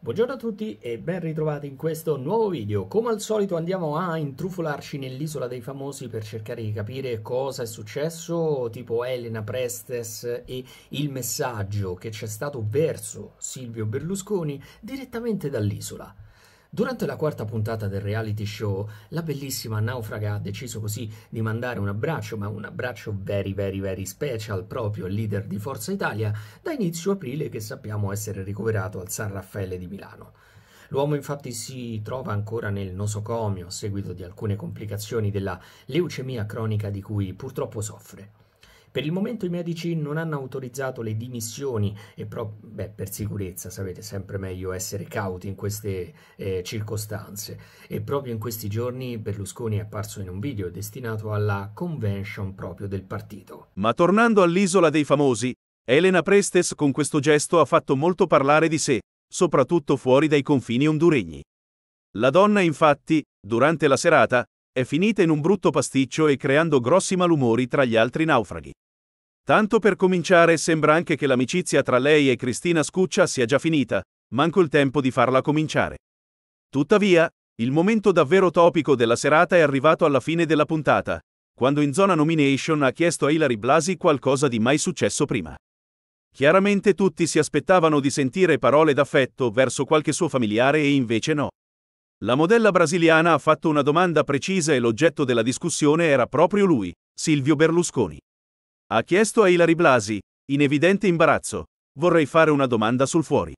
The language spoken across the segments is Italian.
Buongiorno a tutti e ben ritrovati in questo nuovo video. Come al solito andiamo a intrufolarci nell'isola dei famosi per cercare di capire cosa è successo, tipo Elena Prestes e il messaggio che c'è stato verso Silvio Berlusconi direttamente dall'isola. Durante la quarta puntata del reality show, la bellissima naufraga ha deciso così di mandare un abbraccio, ma un abbraccio very very very special proprio al leader di Forza Italia, da inizio aprile che sappiamo essere ricoverato al San Raffaele di Milano. L'uomo infatti si trova ancora nel nosocomio a seguito di alcune complicazioni della leucemia cronica di cui purtroppo soffre. Per il momento i medici non hanno autorizzato le dimissioni e pro- beh, per sicurezza sapete sempre meglio essere cauti in queste eh, circostanze e proprio in questi giorni Berlusconi è apparso in un video destinato alla convention proprio del partito. Ma tornando all'isola dei famosi, Elena Prestes con questo gesto ha fatto molto parlare di sé, soprattutto fuori dai confini honduregni. La donna infatti, durante la serata, è finita in un brutto pasticcio e creando grossi malumori tra gli altri naufraghi. Tanto per cominciare sembra anche che l'amicizia tra lei e Cristina Scuccia sia già finita, manco il tempo di farla cominciare. Tuttavia, il momento davvero topico della serata è arrivato alla fine della puntata, quando in zona nomination ha chiesto a Hilary Blasi qualcosa di mai successo prima. Chiaramente tutti si aspettavano di sentire parole d'affetto verso qualche suo familiare e invece no. La modella brasiliana ha fatto una domanda precisa e l'oggetto della discussione era proprio lui, Silvio Berlusconi. Ha chiesto a Ilari Blasi, in evidente imbarazzo. Vorrei fare una domanda sul fuori.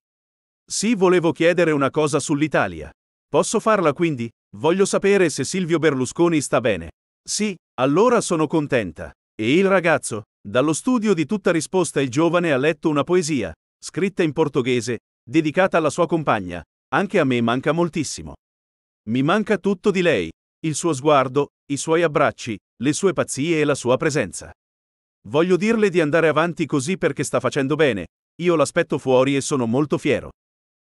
Sì, volevo chiedere una cosa sull'Italia. Posso farla quindi? Voglio sapere se Silvio Berlusconi sta bene. Sì, allora sono contenta. E il ragazzo? Dallo studio di tutta risposta il giovane ha letto una poesia, scritta in portoghese, dedicata alla sua compagna. Anche a me manca moltissimo. Mi manca tutto di lei, il suo sguardo, i suoi abbracci, le sue pazzie e la sua presenza. Voglio dirle di andare avanti così perché sta facendo bene, io l'aspetto fuori e sono molto fiero.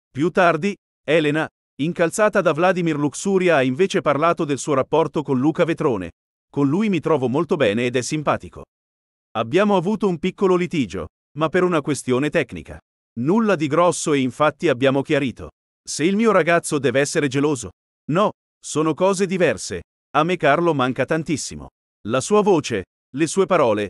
Più tardi, Elena, incalzata da Vladimir Luxuria, ha invece parlato del suo rapporto con Luca Vetrone. Con lui mi trovo molto bene ed è simpatico. Abbiamo avuto un piccolo litigio, ma per una questione tecnica. Nulla di grosso e infatti abbiamo chiarito. Se il mio ragazzo deve essere geloso. No, sono cose diverse. A me Carlo manca tantissimo. La sua voce, le sue parole,